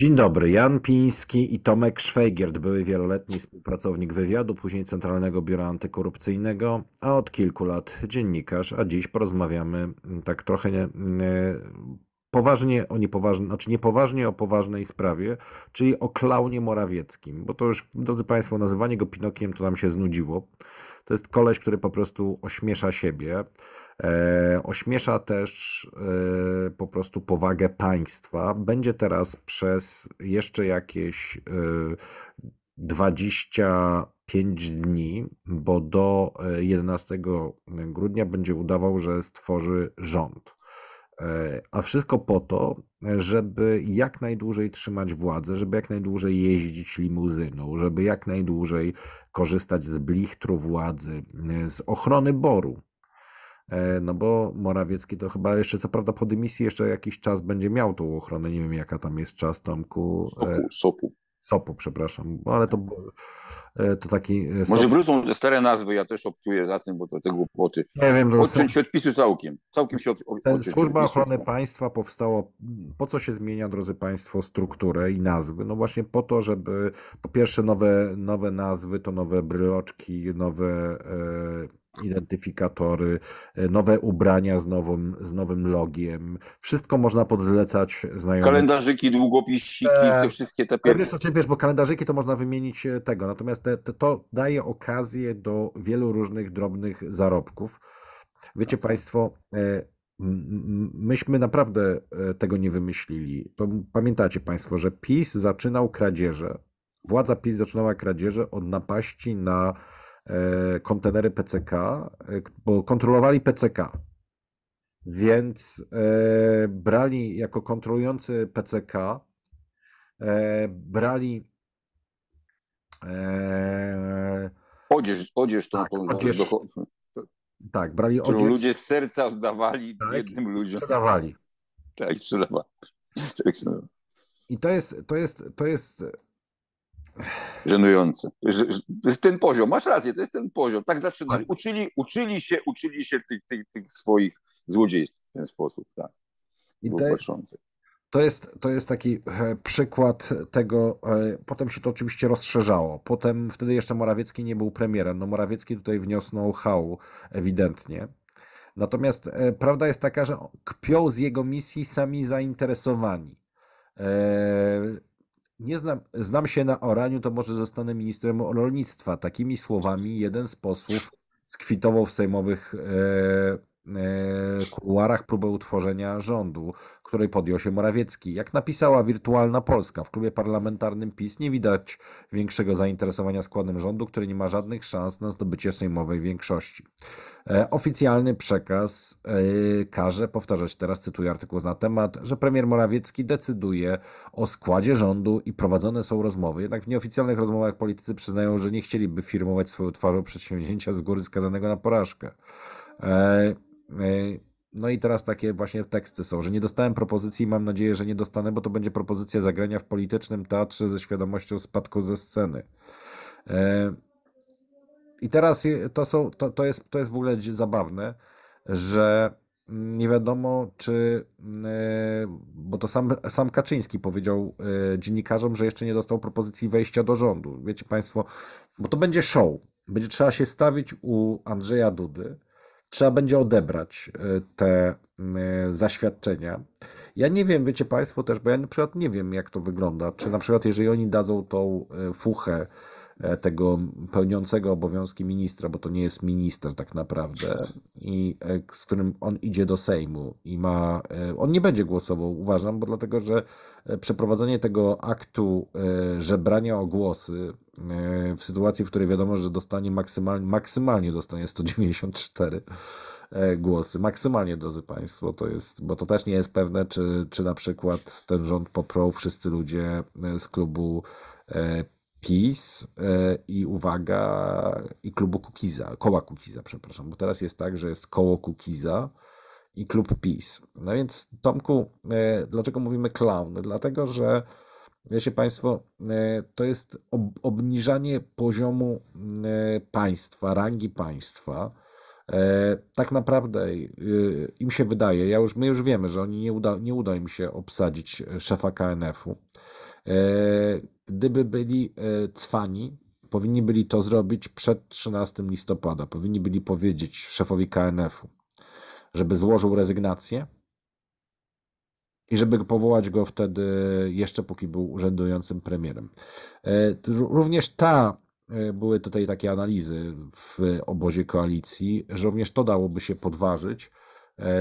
Dzień dobry, Jan Piński i Tomek Szwajgierd, były wieloletni współpracownik wywiadu, później Centralnego Biura Antykorupcyjnego, a od kilku lat dziennikarz, a dziś porozmawiamy mm, tak trochę nie, nie, poważnie o niepoważnej, znaczy niepoważnie o poważnej sprawie, czyli o klaunie Morawieckim, bo to już, drodzy Państwo, nazywanie go Pinokiem to nam się znudziło. To jest koleś, który po prostu ośmiesza siebie. E, ośmiesza też e, po prostu powagę państwa. Będzie teraz przez jeszcze jakieś 25 e, dni, bo do 11 grudnia będzie udawał, że stworzy rząd. A wszystko po to, żeby jak najdłużej trzymać władzę, żeby jak najdłużej jeździć limuzyną, żeby jak najdłużej korzystać z blichtru władzy, z ochrony boru. E, no bo Morawiecki to chyba jeszcze, co prawda po dymisji jeszcze jakiś czas będzie miał tą ochronę, nie wiem jaka tam jest czas Tomku. E, sopu. Sopu, przepraszam, no, ale to, tak. e, to taki... Sop... Może wrócą stare nazwy, ja też optuję za tym, bo to te głupoty. Nie wiem. Odciąć się odpisu całkiem, całkiem się od, od, Służba Ochrony Państwa powstała, po co się zmienia, drodzy Państwo, strukturę i nazwy? No właśnie po to, żeby po pierwsze nowe, nowe nazwy to nowe bryloczki, nowe... Yy identyfikatory, e, nowe ubrania z nowym, z nowym logiem. Wszystko można podzlecać znajomym. Kalendarzyki, długopisiki, e, te wszystkie te pierwsze. Wiesz, oczywiście, bo kalendarzyki to można wymienić e, tego, natomiast te, te, to daje okazję do wielu różnych drobnych zarobków. Wiecie Państwo, myśmy naprawdę tego nie wymyślili. To pamiętacie Państwo, że PiS zaczynał kradzieże. Władza PiS zaczynała kradzieże od napaści na E, kontenery PCK, e, bo kontrolowali PCK. Więc e, brali jako kontrolujący PCK, brali odzież, odzież tą tak, tą, odzież, do... tak, brali odzież. ludzie z serca oddawali tak, jednym ludziom. Sprzedawali. Tak, sprzedawali. Tak, I to jest, to jest, to jest żenujące. To jest Ten poziom, masz rację, to jest ten poziom. Tak zaczynali. Tak. Uczyli, uczyli się, uczyli się tych, tych, tych swoich złodziejstw w ten sposób. Tak. I to jest, to jest, to jest taki e, przykład tego, e, potem się to oczywiście rozszerzało. Potem wtedy jeszcze Morawiecki nie był premierem. No Morawiecki tutaj know-how ewidentnie. Natomiast e, prawda jest taka, że kpią z jego misji sami zainteresowani nie znam, znam się na oraniu, to może zostanę ministrem rolnictwa. Takimi słowami jeden z posłów skwitował w sejmowych e, E, kuluarach próbę utworzenia rządu, której podjął się Morawiecki. Jak napisała Wirtualna Polska, w klubie parlamentarnym PiS nie widać większego zainteresowania składem rządu, który nie ma żadnych szans na zdobycie sejmowej większości. E, oficjalny przekaz e, każe powtarzać teraz, cytuję artykuł na temat, że premier Morawiecki decyduje o składzie rządu i prowadzone są rozmowy. Jednak w nieoficjalnych rozmowach politycy przyznają, że nie chcieliby firmować swoją twarzą przedsięwzięcia z góry skazanego na porażkę. E, no i teraz takie właśnie teksty są, że nie dostałem propozycji i mam nadzieję, że nie dostanę, bo to będzie propozycja zagrania w politycznym teatrze ze świadomością spadku ze sceny. E, I teraz to, są, to, to, jest, to jest w ogóle zabawne, że nie wiadomo, czy. E, bo to sam, sam Kaczyński powiedział dziennikarzom, że jeszcze nie dostał propozycji wejścia do rządu. Wiecie Państwo, bo to będzie show. Będzie trzeba się stawić u Andrzeja Dudy trzeba będzie odebrać y, te y, zaświadczenia. Ja nie wiem, wiecie Państwo też, bo ja na przykład nie wiem, jak to wygląda. Czy na przykład, jeżeli oni dadzą tą y, fuchę e, tego pełniącego obowiązki ministra, bo to nie jest minister tak naprawdę, i e, z którym on idzie do Sejmu i ma. E, on nie będzie głosował, uważam, bo dlatego, że przeprowadzenie tego aktu żebrania o głosy E, w sytuacji, w której wiadomo, że dostanie maksymalnie, maksymalnie dostanie 194 e, głosy. Maksymalnie, drodzy Państwo, to jest, bo to też nie jest pewne, czy, czy na przykład ten rząd poprął wszyscy ludzie e, z klubu PiS i uwaga, i klubu Kukiza, koła Kukiza, przepraszam, bo teraz jest tak, że jest koło Kukiza i klub PiS. No więc Tomku, dlaczego mówimy klaun? Dlatego, że wiecie Państwo, e, to jest obniżanie poziomu e, państwa, rangi państwa. E, tak naprawdę im się wydaje, ja już, my już wiemy, że oni nie uda, nie uda im się obsadzić szefa KNF-u. Gdyby byli cwani, powinni byli to zrobić przed 13 listopada. Powinni byli powiedzieć szefowi KNF-u, żeby złożył rezygnację i żeby powołać go wtedy jeszcze póki był urzędującym premierem. E, również ta e, były tutaj takie analizy w obozie koalicji, że również to dałoby się podważyć E,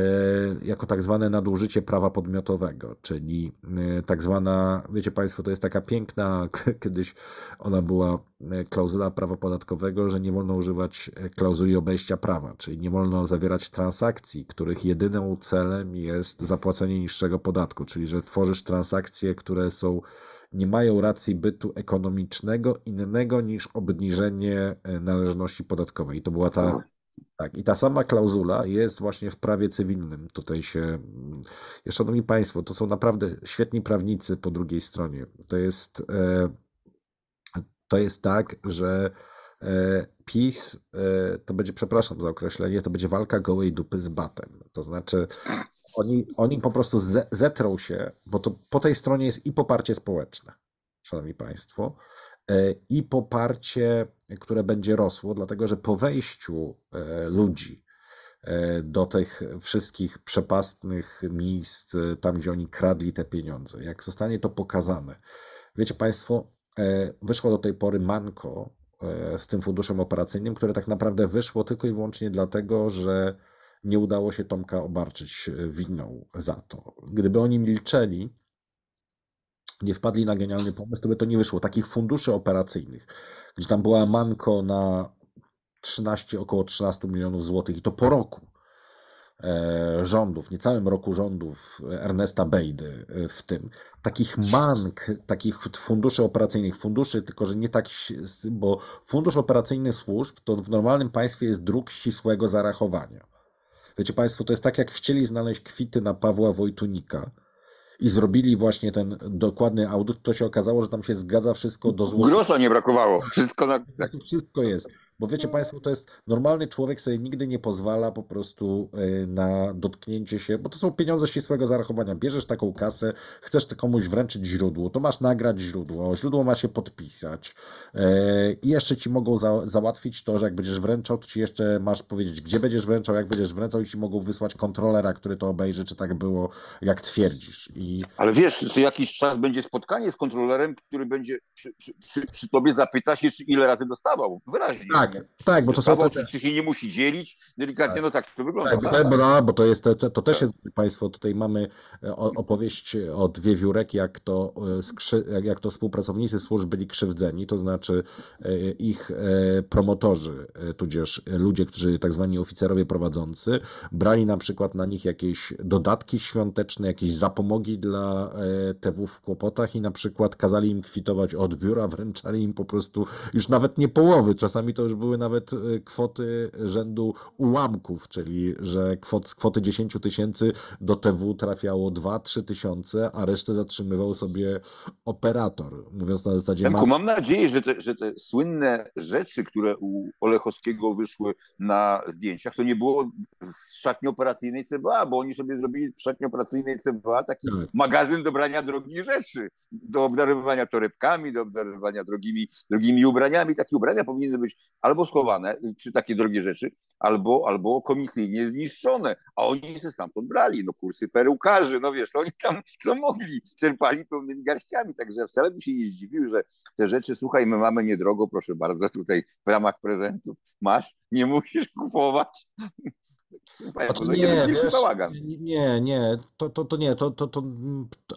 jako tak zwane nadużycie prawa podmiotowego, czyli e, tak zwana, wiecie Państwo, to jest taka piękna, kiedyś ona była e, klauzula prawa podatkowego, że nie wolno używać klauzuli obejścia prawa, czyli nie wolno zawierać transakcji, których jedynym celem jest zapłacenie niższego podatku, czyli że tworzysz transakcje, które są nie mają racji bytu ekonomicznego innego niż obniżenie należności podatkowej. I to była ta tak. Tak, i ta sama klauzula jest właśnie w prawie cywilnym. Tutaj się. Mm, szanowni Państwo, to są naprawdę świetni prawnicy po drugiej stronie. To jest, e, to jest tak, że e, PiS e, to będzie, przepraszam za określenie, to będzie walka gołej dupy z batem. To znaczy, oni, oni po prostu zetrą się, bo to po tej stronie jest i poparcie społeczne, Szanowni Państwo, E, i poparcie, które będzie rosło, dlatego że po wejściu e, ludzi e, do tych wszystkich przepastnych miejsc, tam gdzie oni kradli te pieniądze, jak zostanie to pokazane. Wiecie Państwo, wyszło do tej pory manko z tym funduszem operacyjnym, które tak naprawdę wyszło tylko i wyłącznie dlatego, że nie udało się Tomka obarczyć winą za to. Gdyby oni milczeli, nie wpadli na genialny pomysł, to by to nie wyszło. Takich funduszy operacyjnych, gdzie tam była manko na 13, około 13 milionów złotych i to po roku e, rządów, niecałym roku rządów Ernesta Bejdy e, w tym. Takich mank, takich funduszy operacyjnych, funduszy, tylko że nie tak, bo fundusz operacyjny służb to w normalnym państwie jest druk ścisłego zarachowania. Wiecie Państwo, to jest tak, jak chcieli znaleźć kwity na Pawła Wojtunika, i zrobili właśnie ten dokładny audyt, to się okazało, że tam się zgadza wszystko do złota. Grosza nie brakowało. Wszystko, na... Tak. wszystko jest. Bo wiecie no. Państwo, to jest normalny człowiek sobie nigdy nie pozwala po prostu e, na dotknięcie się, bo to są pieniądze ścisłego zarachowania. Bierzesz taką kasę, chcesz komuś wręczyć źródło, to masz nagrać źródło, źródło ma się podpisać e, i jeszcze ci mogą za, załatwić to, że jak będziesz wręczał, to ci jeszcze masz powiedzieć, gdzie będziesz wręczał, jak będziesz wręczał i ci mogą wysłać kontrolera, który to obejrzy, czy tak było, jak twierdzisz. I... Ale wiesz, co jakiś czas będzie spotkanie z kontrolerem, który będzie przy, przy, przy, tobie zapytać, się, czy ile razy dostawał. Wyraźnie. Tak, tak, tak, bo to są Prawo czy się nie musi dzielić, delikatnie, tak. no tak to wygląda. Tak, tak, tak bo, no, bo to, jest, to, to też tak. jest, Państwo, tutaj mamy e, opowieść dwie wiewiórek, jak to, e, jak to współpracownicy służb byli krzywdzeni, to znaczy e, ich promotorzy, tudzież ludzie, którzy tak zwani oficerowie prowadzący, brali na przykład na nich jakieś dodatki świąteczne, jakieś zapomogi dla TW w kłopotach i na przykład kazali im kwitować od biura, wręczali im po prostu już nawet nie połowy, czasami to już były nawet y, kwoty rzędu ułamków, czyli że kwot, z kwoty 10 tysięcy do TW trafiało 2-3 tysiące, a resztę zatrzymywał sobie operator, mówiąc na zasadzie... Janku, mam nadzieję, że te, że te słynne rzeczy, które u Olechowskiego wyszły na zdjęciach, to nie było z szatni operacyjnej CBA, bo oni sobie zrobili w szatni operacyjnej CBA taki tak. magazyn do brania drogich rzeczy, do obdarowywania torebkami, do obdarowywania drogimi, drogimi ubraniami. Takie ubrania powinny być albo schowane, czy takie drogie rzeczy, albo, albo komisyjnie zniszczone, a oni się stamtąd brali, no kursy perukarzy, no wiesz, no oni tam co mogli, czerpali pełnymi garściami, także wcale bym się nie zdziwił, że te rzeczy, słuchaj, my mamy niedrogo, proszę bardzo, tutaj w ramach prezentów masz, nie musisz kupować. Znaczy, nie, nie, wiesz, nie, nie, to, to, to nie, to, to, to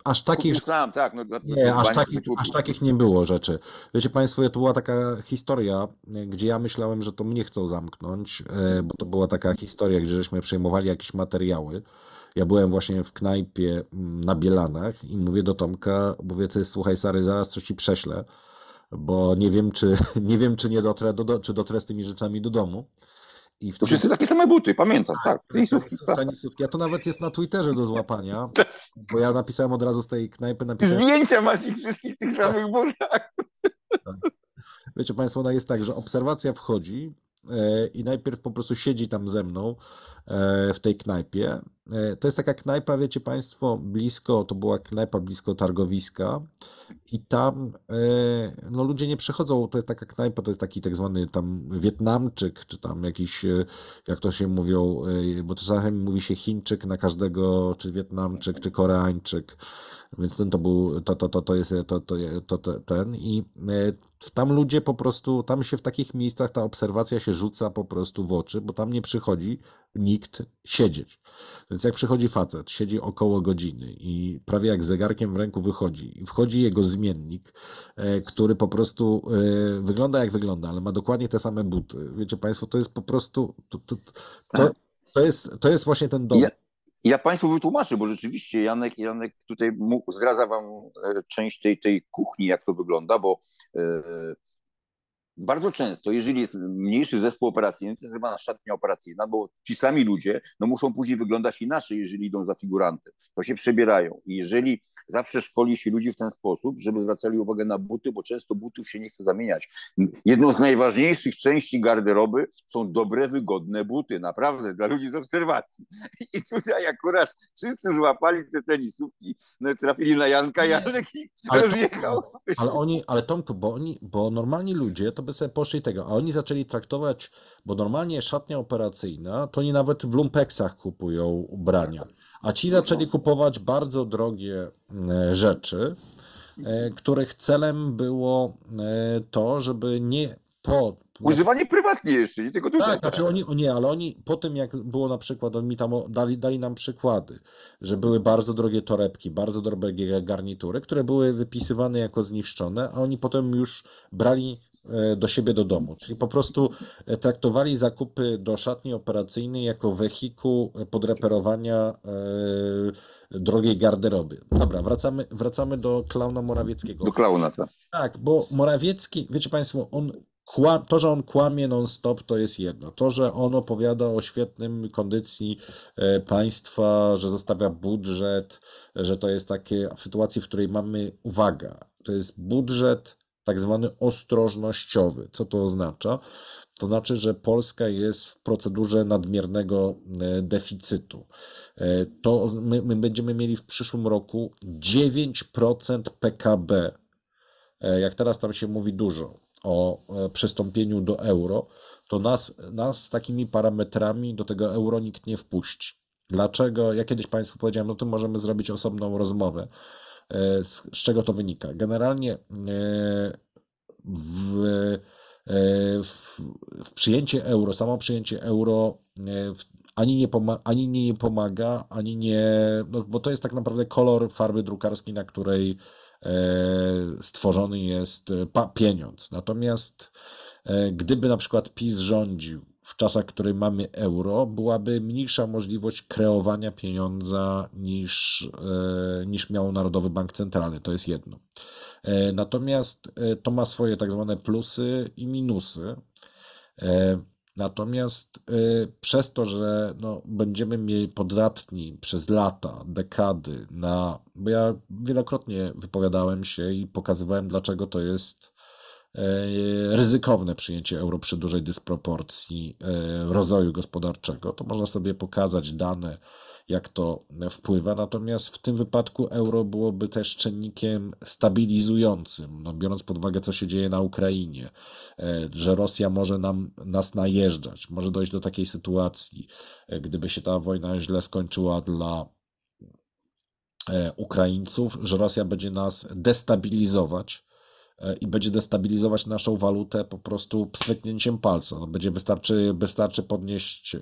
aż takich... Sam, tak, no, nie, aż, takich, aż takich nie było rzeczy. Wiecie Państwo, to była taka historia, gdzie ja myślałem, że to mnie chcą zamknąć, e, bo to była taka historia, gdzie żeśmy przejmowali jakieś materiały. Ja byłem właśnie w knajpie mm, na Bielanach i mówię do Tomka, mówię, ty słuchaj Sary, zaraz coś ci prześlę, bo nie wiem, czy nie, wiem, czy nie dotrę, do, czy dotrę z tymi rzeczami do domu. I to Wszyscy takie same buty, pamiętam, tak. Stanisławki, Stanisławki. A to nawet jest na Twitterze do złapania, tak. bo ja napisałem od razu z tej knajpy. Napisałem... Zdjęcia masz ich wszystkich tych samych butach. Tak. Wiecie Państwo, ona jest tak, że obserwacja wchodzi, e, i najpierw po prostu siedzi tam ze mną E, w tej knajpie. E, to jest taka knajpa, wiecie Państwo, blisko, to była knajpa blisko targowiska i tam e, no, ludzie nie przychodzą, to jest taka knajpa, to jest taki tak zwany tam Wietnamczyk, czy tam jakiś, jak to się mówią, bo czasami mówi się Chińczyk na każdego, czy Wietnamczyk, czy Koreańczyk, więc ten to był, to, to, to, to jest to, to, to, to ten i tam ludzie po prostu, tam się w takich miejscach ta obserwacja się rzuca po prostu w oczy, bo tam nie przychodzi nikt, nikt siedzieć. Więc jak przychodzi facet, siedzi około godziny i prawie jak zegarkiem w ręku wychodzi, i wchodzi jego zmiennik, e, który po prostu e, wygląda jak wygląda, ale ma dokładnie te same buty. Wiecie Państwo, to jest po prostu. To, to, to, tak. to jest, to jest właśnie ten dom. Ja, ja Państwu wytłumaczę, bo rzeczywiście Janek, Janek tutaj zdradza Wam e, część tej, tej kuchni, jak to wygląda, bo. Yy bardzo często, jeżeli jest mniejszy zespół operacyjny, to jest chyba szatnia operacyjna, bo ci sami ludzie no, muszą później wyglądać inaczej, jeżeli idą za figurantem. To się przebierają. I jeżeli zawsze szkoli się ludzi w ten sposób, żeby zwracali uwagę na buty, bo często butów się nie chce zamieniać. Jedną z najważniejszych części garderoby są dobre, wygodne buty, naprawdę, dla ludzi z obserwacji. I tutaj akurat wszyscy złapali te tenisówki, no, trafili na Janka, Janek i ale rozjechał. ale oni, ale Tomku, bo oni, bo normalni ludzie to to by sobie poszli tego. A oni zaczęli traktować, bo normalnie szatnia operacyjna, to oni nawet w lumpeksach kupują ubrania. A ci zaczęli kupować bardzo drogie e, rzeczy, e, których celem było e, to, żeby nie po Używanie prywatnie jeszcze, nie tylko tutaj. Tak, znaczy oni, nie, ale oni po tym jak było na przykład, oni tam dali, dali nam przykłady, że były bardzo drogie torebki, bardzo drogie garnitury, które były wypisywane jako zniszczone, a oni potem już brali E, do siebie do domu. Czyli po prostu e, traktowali zakupy do szatni operacyjnej jako wehikuł e, podreperowania drogiej garderoby. Dobra, wracamy, wracamy do klauna Morawieckiego. Do klauna, tak. Tak, bo Morawiecki, wiecie Państwo, on kła, to, że on kłamie non-stop, to jest jedno. To, że on opowiada o świetnym kondycji państwa, że zostawia budżet, że to jest takie w sytuacji, w której mamy, uwaga, to jest budżet tak zwany ostrożnościowy. Co to oznacza? To znaczy, że Polska jest w procedurze nadmiernego e, deficytu. E, to my, my będziemy mieli w przyszłym roku 9% PKB. E, jak teraz tam się mówi dużo o przystąpieniu do euro, to nas, nas takimi parametrami do tego euro nikt nie wpuści. Dlaczego? Ja kiedyś Państwu powiedziałem, no to możemy zrobić osobną rozmowę. E, z, z czego to wynika? Generalnie e, w, e, w, w przyjęcie euro, samo przyjęcie euro ani nie, ani nie pomaga, ani nie, no bo to jest tak naprawdę kolor farby drukarskiej, na której stworzony jest pieniądz. Natomiast gdyby na przykład PiS rządził w czasach, w których mamy euro, byłaby mniejsza możliwość kreowania pieniądza niż, e, niż miał Narodowy Bank Centralny. To jest jedno. E, natomiast e, to ma swoje tak zwane plusy i minusy. Natomiast przez to, że no, będziemy mieli podatni przez lata, dekady na. Bo ja wielokrotnie wypowiadałem się i pokazywałem, dlaczego to jest E, ryzykowne przyjęcie euro przy dużej dysproporcji e, rozwoju gospodarczego. To można sobie pokazać dane, jak to wpływa, natomiast w tym wypadku euro byłoby też czynnikiem stabilizującym, no, biorąc pod uwagę, co się dzieje na Ukrainie, e, że Rosja może nam, nas najeżdżać, może dojść do takiej sytuacji, gdyby się ta wojna źle skończyła dla Ukraińców, że Rosja będzie nas destabilizować E, i będzie destabilizować naszą walutę po prostu pstryknięciem palca. No, będzie wystarczy, wystarczy podnieść, e,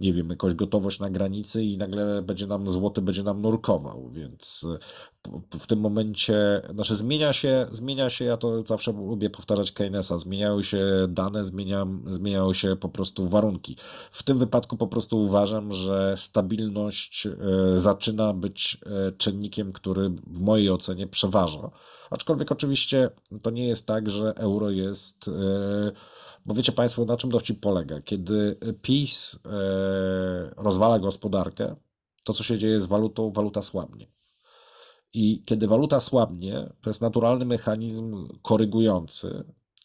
nie wiem, jakąś gotowość na granicy i nagle będzie nam złoty, będzie nam nurkował, więc w tym momencie, znaczy zmienia się, zmienia się, ja to zawsze lubię powtarzać Keynesa, zmieniają się dane, zmieniam, zmieniają się po prostu warunki. W tym wypadku po prostu uważam, że stabilność e, zaczyna być e, czynnikiem, który w mojej ocenie przeważa. Aczkolwiek oczywiście to nie jest tak, że euro jest... E, bo wiecie Państwo, na czym dowcip polega? Kiedy PiS rozwala gospodarkę, to co się dzieje z walutą, waluta słabnie. I kiedy waluta słabnie, to jest naturalny mechanizm korygujący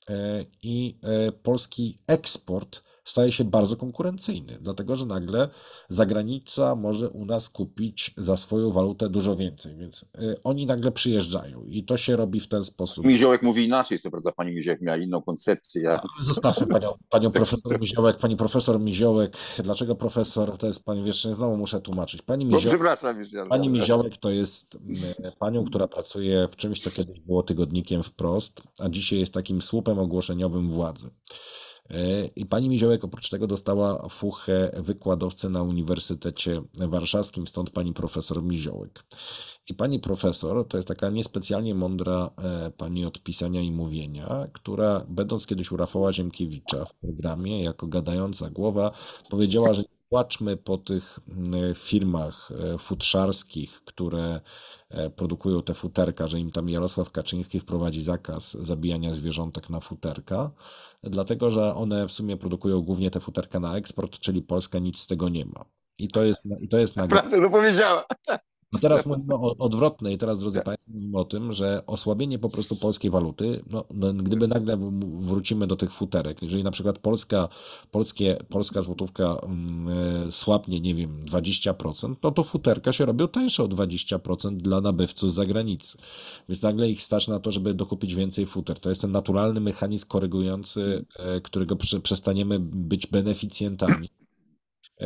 e, i e, polski eksport staje się bardzo konkurencyjny, dlatego że nagle zagranica może u nas kupić za swoją walutę dużo więcej, więc y, oni nagle przyjeżdżają i to się robi w ten sposób. Miziołek mówi inaczej, co prawda pani Miziołek miała inną koncepcję. Ja... Zostawmy panią, panią tak. profesor Miziołek, pani profesor Miziołek, dlaczego profesor, to jest pani wiesz, znowu muszę tłumaczyć. Pani Miziołek, no, pani Miziołek to jest y, panią, która pracuje w czymś, co kiedyś było tygodnikiem wprost, a dzisiaj jest takim słupem ogłoszeniowym władzy. E, I pani Miziołek oprócz tego dostała fuchę wykładowcę na Uniwersytecie Warszawskim, stąd pani profesor Miziołek. I pani profesor to jest taka niespecjalnie mądra e, pani od pisania i mówienia, która będąc kiedyś u Rafała Ziemkiewicza w programie jako gadająca głowa powiedziała, że płaczmy po tych mm, firmach e, futrzarskich, które e, produkują te futerka, że im tam Jarosław Kaczyński wprowadzi zakaz zabijania zwierzątek na futerka, dlatego że one w sumie produkują głównie te futerka na eksport, czyli Polska nic z tego nie ma. I to jest, i to jest nagroda. Prawda, to no powiedziała. I no teraz mówimy o odwrotnej, teraz drodzy tak. Państwo mówimy o tym, że osłabienie po prostu polskiej waluty, no, no gdyby nagle wrócimy do tych futerek, jeżeli na przykład Polska, polskie, polska złotówka mm, e, słabnie, nie wiem, 20%, no to futerka się robią tańsze o 20% dla nabywców z zagranicy. Więc nagle ich stać na to, żeby dokupić więcej futer. To jest ten naturalny mechanizm korygujący, e, którego przestaniemy być beneficjentami. E,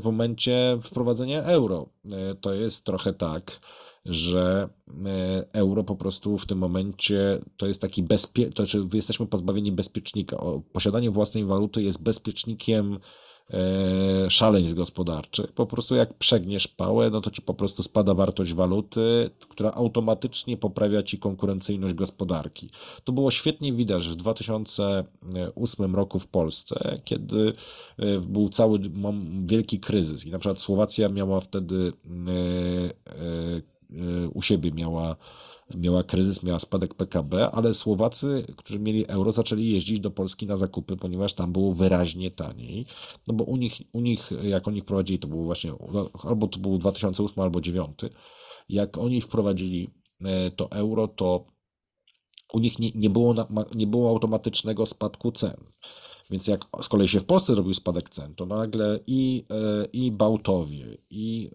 w momencie wprowadzenia euro. E, to jest trochę tak, że e, euro po prostu w tym momencie to jest taki bezpie... to znaczy jesteśmy pozbawieni bezpiecznika. Posiadanie własnej waluty jest bezpiecznikiem E, szaleństw gospodarczych. Po prostu jak przegniesz pałę, no to ci po prostu spada wartość waluty, która automatycznie poprawia ci konkurencyjność gospodarki. To było świetnie widać w 2008 roku w Polsce, kiedy e, był cały wielki kryzys i na przykład Słowacja miała wtedy e, u siebie miała miała kryzys, miała spadek PKB, ale Słowacy, którzy mieli euro, zaczęli jeździć do Polski na zakupy, ponieważ tam było wyraźnie taniej. No bo u nich, u nich jak oni wprowadzili, to było właśnie no, albo to był 2008 albo 2009, jak oni wprowadzili e, to euro, to u nich nie, nie, było, nie było automatycznego spadku cen. Więc jak z kolei się w Polsce zrobił spadek cen, to nagle i, e, i Bałtowie, i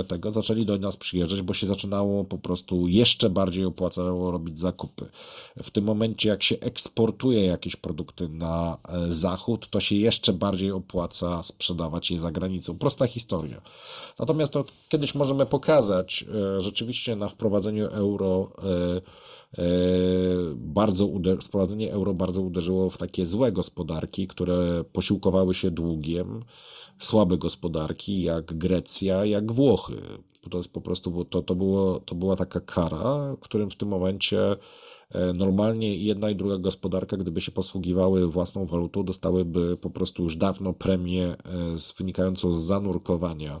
e, tego zaczęli do nas przyjeżdżać, bo się zaczynało po prostu jeszcze bardziej opłacało robić zakupy. W tym momencie, jak się eksportuje jakieś produkty na e, zachód, to się jeszcze bardziej opłaca sprzedawać je za granicą. Prosta historia. Natomiast to kiedyś możemy pokazać rzeczywiście na wprowadzeniu euro E, bardzo uder- sprowadzenie euro bardzo uderzyło w takie złe gospodarki, które posiłkowały się długiem, słabe gospodarki jak Grecja, jak Włochy. To jest po prostu, to, to, było, to była taka kara, którym w tym momencie e, normalnie jedna i druga gospodarka, gdyby się posługiwały własną walutą, dostałyby po prostu już dawno premię e, wynikającą z zanurkowania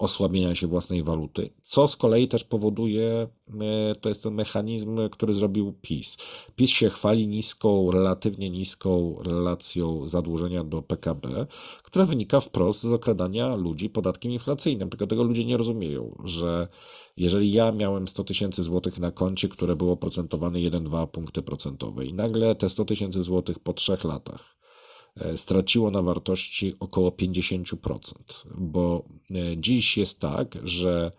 osłabienia się własnej waluty, co z kolei też powoduje, e, to jest ten mechanizm, który zrobił PiS. PiS się chwali niską, relatywnie niską relacją zadłużenia do PKB, która wynika wprost z okradania ludzi podatkiem inflacyjnym. Tylko tego ludzie nie rozumieją, że jeżeli ja miałem 100 tysięcy złotych na koncie, które było procentowane 1-2 punkty procentowe i nagle te 100 tysięcy złotych po trzech latach E, straciło na wartości około 50%, bo e, dziś jest tak, że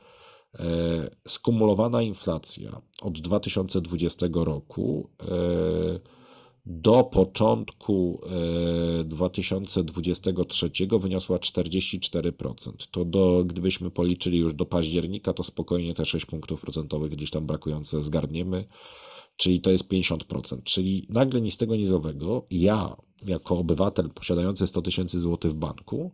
e, skumulowana inflacja od 2020 roku do początku 2023 wyniosła 44%. To do, gdybyśmy policzyli już do października, to spokojnie te 6 punktów procentowych gdzieś tam brakujące zgarniemy, czyli to jest 50%. Czyli nagle nic z tego, ni ja jako obywatel posiadający 100 tysięcy złotych w banku,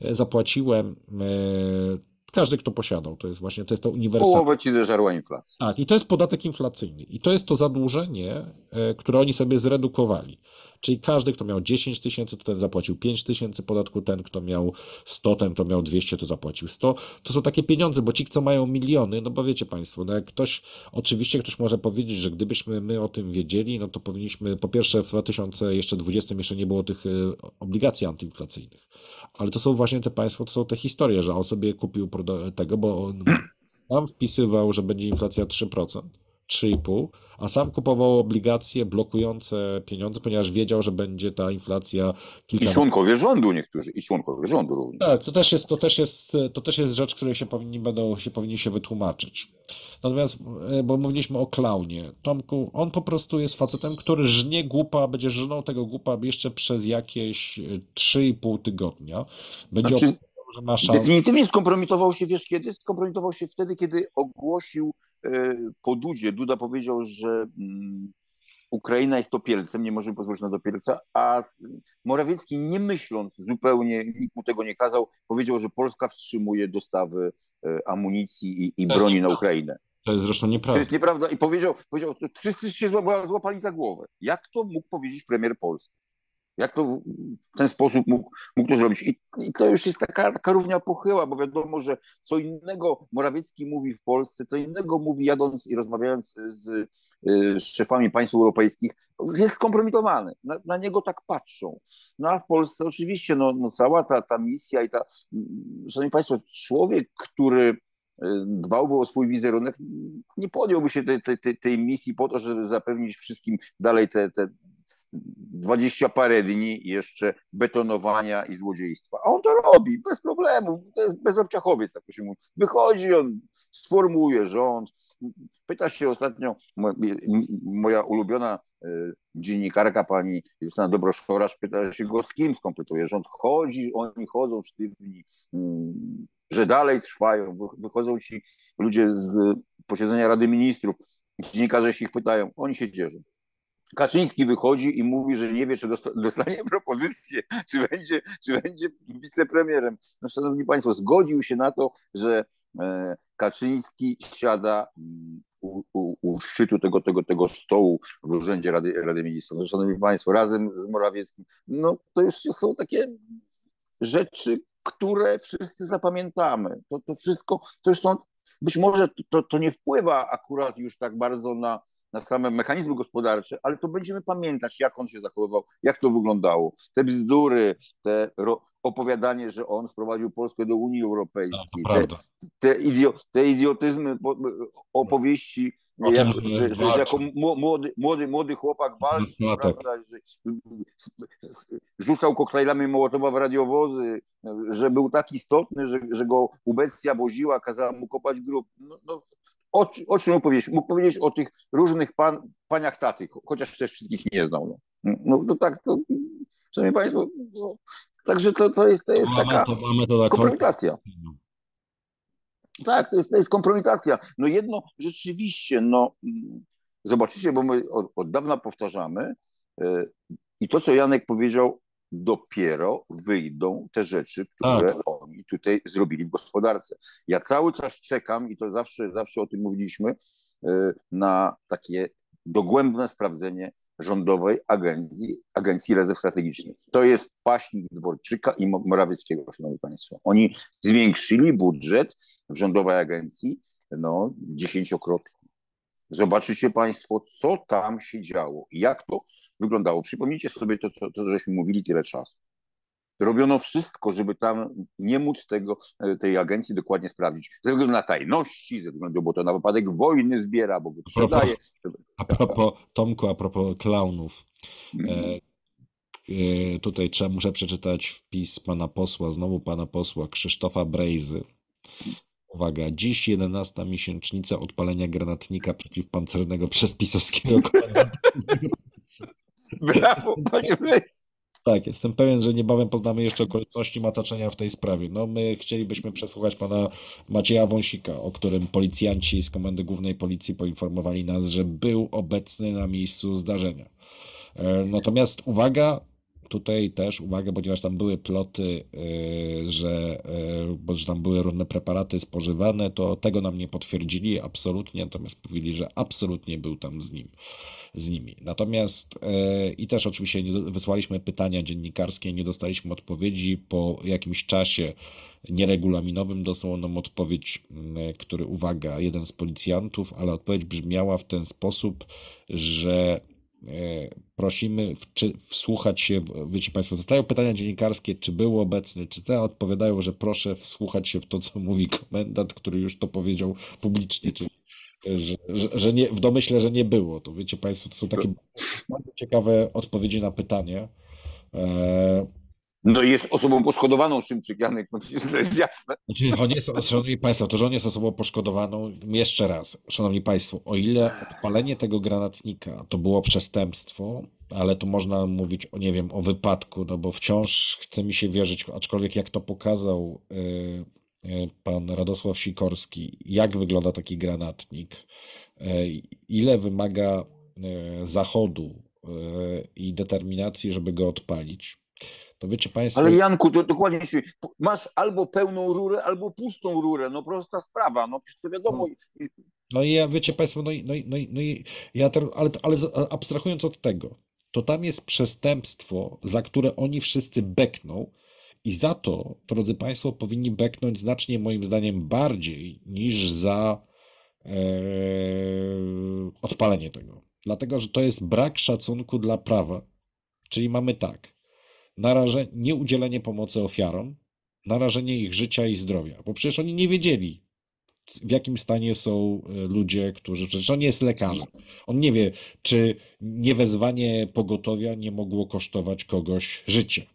e, zapłaciłem e, każdy, kto posiadał, to jest właśnie, to jest to uniwersalne. Połowę ci zeżarła inflacja. Tak, i to jest podatek inflacyjny. I to jest to zadłużenie, e, które oni sobie zredukowali. Czyli każdy, kto miał 10 tysięcy, to ten zapłacił 5 tysięcy podatku, ten, kto miał 100, ten, kto miał 200, to zapłacił 100. To są takie pieniądze, bo ci, co mają miliony, no bo wiecie Państwo, no jak ktoś, oczywiście ktoś może powiedzieć, że gdybyśmy my o tym wiedzieli, no to powinniśmy, po pierwsze w 2020 jeszcze nie było tych e, obligacji antyinflacyjnych, ale to są właśnie te Państwo, to są te historie, że on sobie kupił tego, bo on tam wpisywał, że będzie inflacja 3%. 3,5, a sam kupował obligacje blokujące pieniądze, ponieważ wiedział, że będzie ta inflacja kilka... I członkowie rządu niektórzy, i członkowie rządu również. Tak, to też jest, to też jest, to też jest rzecz, której się powinni, będą, się powinni się wytłumaczyć. Natomiast, e, bo mówiliśmy o klaunie. Tomku, on po prostu jest facetem, który żnie głupa, będzie żnął tego głupa jeszcze przez jakieś 3,5 e, tygodnia. Będzie znaczy... Definitywnie skompromitował się, wiesz kiedy? Skompromitował się wtedy, kiedy ogłosił E, po Dudzie. Duda powiedział, że mm, Ukraina jest topielcem, nie możemy pozwolić na topielca, a Morawiecki nie myśląc zupełnie, nikt mu tego nie kazał, powiedział, że Polska wstrzymuje dostawy e, amunicji i, i broni na Ukrainę. To jest zresztą nieprawda. To jest nieprawda i powiedział, powiedział wszyscy się złapali za głowę. Jak to mógł powiedzieć premier Polski? Jak to w ten sposób mógł, mógł to zrobić? I, I, to już jest taka, taka równia pochyła, bo wiadomo, że co innego Morawiecki mówi w Polsce, co innego mówi jadąc i rozmawiając z, z y, szefami państw europejskich. Jest skompromitowany, na, na, niego tak patrzą. No a w Polsce oczywiście no, no cała ta, ta misja i ta... Szanowni Państwo, człowiek, który y, dbałby o swój wizerunek, nie podjąłby się tej, tej, tej misji po to, żeby zapewnić wszystkim dalej te, te dwadzieścia parę dni jeszcze betonowania i złodziejstwa. A on to robi bez problemu, to jest bezobciachowiec, tak się mówi. Wychodzi, on sformułuje rząd. Pyta się ostatnio moja ulubiona e, dziennikarka, pani Justyna Dobroszkorasz, pyta się go, z kim skompletuje rząd. Chodzi, oni chodzą sztywni, mm, że dalej trwają. Wychodzą ci ludzie z posiedzenia Rady Ministrów, dziennikarze się ich pytają, oni się dzierżą. Kaczyński wychodzi i mówi, że nie wie, czy dostanie propozycję, czy będzie, czy będzie wicepremierem. No, szanowni Państwo, zgodził się na to, że e, Kaczyński siada mm, u, u, u, szczytu tego, tego, tego stołu w Urzędzie Rady, Rady Ministrów. No, szanowni Państwo, razem z Morawieckim, no to już są takie rzeczy, które wszyscy zapamiętamy. To, to wszystko, to już są, być może to, to nie wpływa akurat już tak bardzo na, na same mechanizmy gospodarcze, ale to będziemy pamiętać, jak on się zachowywał, jak to wyglądało. Te bzdury, te opowiadanie, że on wprowadził Polskę do Unii Europejskiej, no, te, te, idio, te, idiotyzmy, opowieści, no, jak, że, że jako młody, młody, młody chłopak walczył, no, no tak. rzucał koktajlami Mołotowa w radiowozy, że był tak istotny, że, że go ubecja woziła, kazała mu kopać grób. No, no o, o czym mógł powiedzieć? Mógł powiedzieć o tych różnych pan, paniach tatych, chociaż też wszystkich nie znał. No, no to tak, to, szanowni państwo, no, także to, to jest, to jest mamy taka to, kompromitacja. Tak, to jest, to jest kompromitacja. No jedno, rzeczywiście, no zobaczycie, bo my od, od dawna powtarzamy yy, i to, co Janek powiedział, dopiero wyjdą te rzeczy, które tak tutaj, zrobili w gospodarce. Ja cały czas czekam i to zawsze, zawsze o tym mówiliśmy, y, na takie dogłębne sprawdzenie rządowej agencji, Agencji Rezerw Strategicznych. To jest paśnik Dworczyka i Morawieckiego, szanowni państwo. Oni zwiększyli budżet w rządowej agencji no, dziesięciokrotnie. Zobaczycie państwo, co tam się działo i jak to wyglądało. Przypomnijcie sobie to, co żeśmy mówili tyle czasu. Robiono wszystko, żeby tam nie móc tego, e, tej agencji dokładnie sprawdzić. Ze względu na tajności, ze względu, bo to na wypadek wojny zbiera, bo wyprzedaje. A propos, a propos Tomku, a propos klaunów. Mm. E, tutaj trzeba, muszę przeczytać wpis pana posła, znowu pana posła Krzysztofa Brejzy. Uwaga, dziś 11. miesięcznica odpalenia granatnika przeciwpancernego przez pisowskiego Brawo, panie Brejzy. Tak, jestem pewien, że niebawem poznamy jeszcze okoliczności mataczenia w tej sprawie. No, my chcielibyśmy przesłuchać pana Macieja Wąsika, o którym policjanci z Komendy Głównej Policji poinformowali nas, że był obecny na miejscu zdarzenia. E, natomiast uwaga, tutaj też uwagę, ponieważ tam były ploty, e, że, e, że tam były różne preparaty spożywane, to tego nam nie potwierdzili absolutnie, natomiast mówili, że absolutnie był tam z nim z nimi. Natomiast e, i też oczywiście wysłaliśmy pytania dziennikarskie, nie dostaliśmy odpowiedzi. Po jakimś czasie nieregulaminowym dostał nam odpowiedź, który, uwaga, jeden z policjantów, ale odpowiedź brzmiała w ten sposób, że e, prosimy wsłuchać się, wiecie Państwo, zostają pytania dziennikarskie, czy był obecny, czy te, odpowiadają, że proszę wsłuchać się w to, co mówi komendant, który już to powiedział publicznie, czyli że, że, nie, w domyśle, że nie było. To wiecie Państwo, to są takie bardzo ciekawe odpowiedzi na pytanie. E, no i jest osobą poszkodowaną Szymczyk Janek, no to jest, jasne. Znaczy, on jest, szanowni Państwo, to, że on jest osobą poszkodowaną, jeszcze raz, Szanowni Państwo, o ile odpalenie tego granatnika to było przestępstwo, ale tu można mówić o, nie wiem, o wypadku, no bo wciąż chce mi się wierzyć, aczkolwiek jak to pokazał y, E, pan Radosław Sikorski, jak wygląda taki granatnik, e, ile wymaga e, zachodu i determinacji, żeby go odpalić. To wiecie Państwo. Ale Janku, to dokładnie się, masz albo pełną rurę, albo pustą rurę. No prosta sprawa. No przecież to wiadomo. No, no i ja wiecie Państwo, no i, no i, no i, no i ja ter, ale, ale abstrahując od tego, to tam jest przestępstwo, za które oni wszyscy bekną, i za to, drodzy Państwo, powinni beknąć znacznie, moim zdaniem, bardziej niż za e, odpalenie tego. Dlatego, że to jest brak szacunku dla prawa. Czyli mamy tak: narażenie, nieudzielenie pomocy ofiarom, narażenie ich życia i zdrowia, bo przecież oni nie wiedzieli, w jakim stanie są e, ludzie, którzy. Przecież on nie jest lekarzem. On nie wie, czy niewezwanie pogotowia nie mogło kosztować kogoś życia.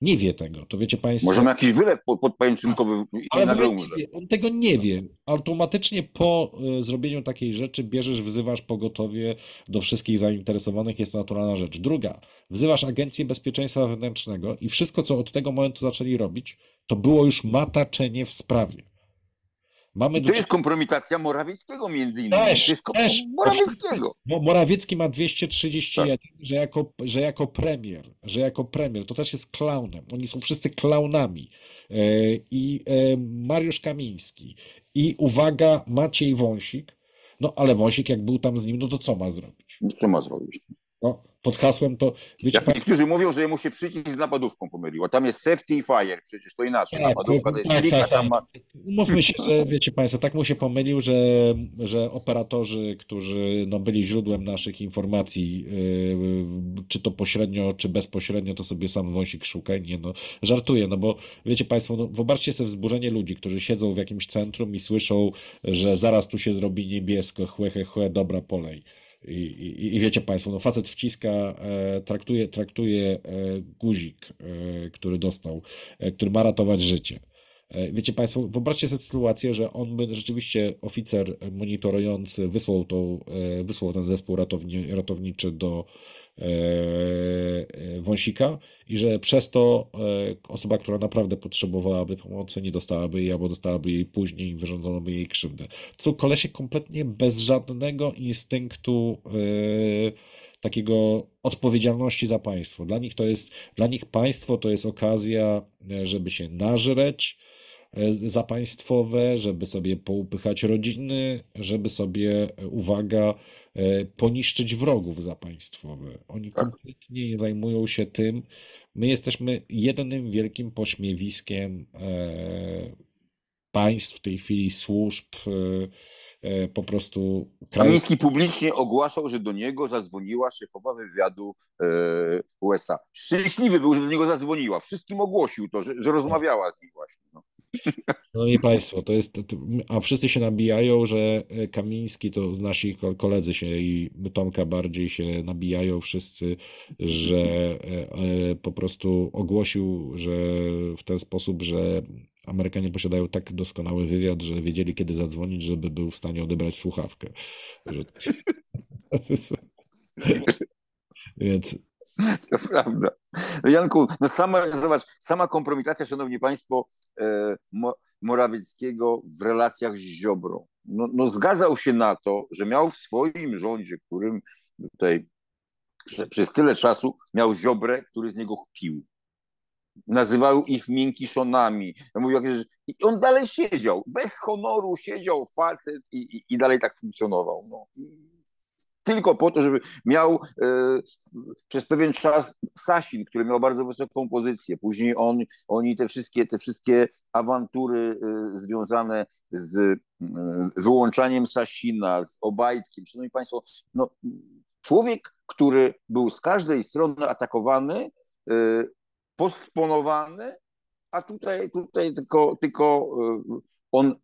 Nie wie tego, to wiecie Państwo. Możemy jakiś wylew podpajęczynkowy i ale nagle umrze. on tego nie no. wie. Automatycznie po y, zrobieniu takiej rzeczy bierzesz, wzywasz pogotowie do wszystkich zainteresowanych, jest to naturalna rzecz. Druga, wzywasz Agencję Bezpieczeństwa Wewnętrznego i wszystko, co od tego momentu zaczęli robić, to było już mataczenie w sprawie. Mamy to jest kompromitacja Morawieckiego między innymi. Też, to jest też. Morawieckiego. No, Morawiecki ma 231, tak. że, jako, że jako premier, że jako premier, to też jest klaunem. Oni są wszyscy klaunami. E, I e, Mariusz Kamiński, i uwaga, Maciej Wąsik, no ale Wąsik jak był tam z nim, no to co ma zrobić? Co ma zrobić? No, pod hasłem to... Wiecie, Jak pan... Niektórzy mówią, że mu się przycisk z napadówką pomylił, tam jest safety fire, przecież to inaczej. Tak, Napadówka to jest tak, klika, tak, tam ma... Tak. Mówmy się, że wiecie Państwo, tak mu się pomylił, że, że operatorzy, którzy no, byli źródłem naszych informacji, yy, czy to pośrednio, czy bezpośrednio, to sobie sam wąsik szukaj. Nie no, żartuję, no bo wiecie Państwo, no, wyobraźcie sobie wzburzenie ludzi, którzy siedzą w jakimś centrum i słyszą, że zaraz tu się zrobi niebiesko, chłe, chłe, chłe dobra, polej. I, i, wiecie Państwo, no facet wciska, e, traktuje, traktuje e, guzik, e, który dostał, który ma ratować życie. wiecie Państwo, wyobraźcie sobie sytuację, że on by rzeczywiście oficer monitorujący wysłał, tą, wysłał ten zespół ratowni, ratowniczy do, E, e, wąsika i że przez to e, osoba, która naprawdę potrzebowałaby pomocy, nie dostałaby jej albo dostałaby jej później, wyrządzono by jej krzywdę. Co kolesie kompletnie bez żadnego instynktu takiego odpowiedzialności za państwo. Dla nich to jest, dla nich państwo to jest okazja, żeby się nażreć, za państwowe, żeby sobie poupychać rodziny, żeby sobie, uwaga, E, poniszczyć wrogów za zapaństwowe. Oni tak. kompletnie nie zajmują się tym. My jesteśmy jednym wielkim pośmiewiskiem e, państw w tej chwili, służb, e, po prostu. Kamiński publicznie ogłaszał, że do niego zadzwoniła szefowa wywiadu USA. Szczęśliwy był, że do niego zadzwoniła. Wszystkim ogłosił to, że, że rozmawiała z nim właśnie. No. Szanowni Państwo, to jest, a wszyscy się nabijają, że e, Kamiński to z nasi koledzy się i Tomka bardziej się nabijają wszyscy, że e, e, po prostu ogłosił, że w ten sposób, że Amerykanie posiadają tak doskonały wywiad, że wiedzieli kiedy zadzwonić, żeby był w stanie odebrać słuchawkę. Więc To prawda. No, Janku, no sama, zobacz, sama kompromitacja, szanowni państwo, e, Morawieckiego w relacjach z Ziobrą. No, no zgadzał się na to, że miał w swoim rządzie, którym tutaj przez tyle czasu miał Ziobrę, który z niego chpił. Nazywał ich miękiszonami. Mówił jakieś że I on dalej siedział. Bez honoru siedział facet i, i, i dalej tak funkcjonował. No tylko po to, żeby miał e, przez pewien czas Sasin, który miał bardzo wysoką pozycję. Później on, oni te wszystkie, te wszystkie awantury e, związane z e, wyłączaniem Sasina, z Obajtkiem. Szanowni Państwo, no, człowiek, który był z każdej strony atakowany, e, postponowany, a tutaj, tutaj tylko, tylko e, on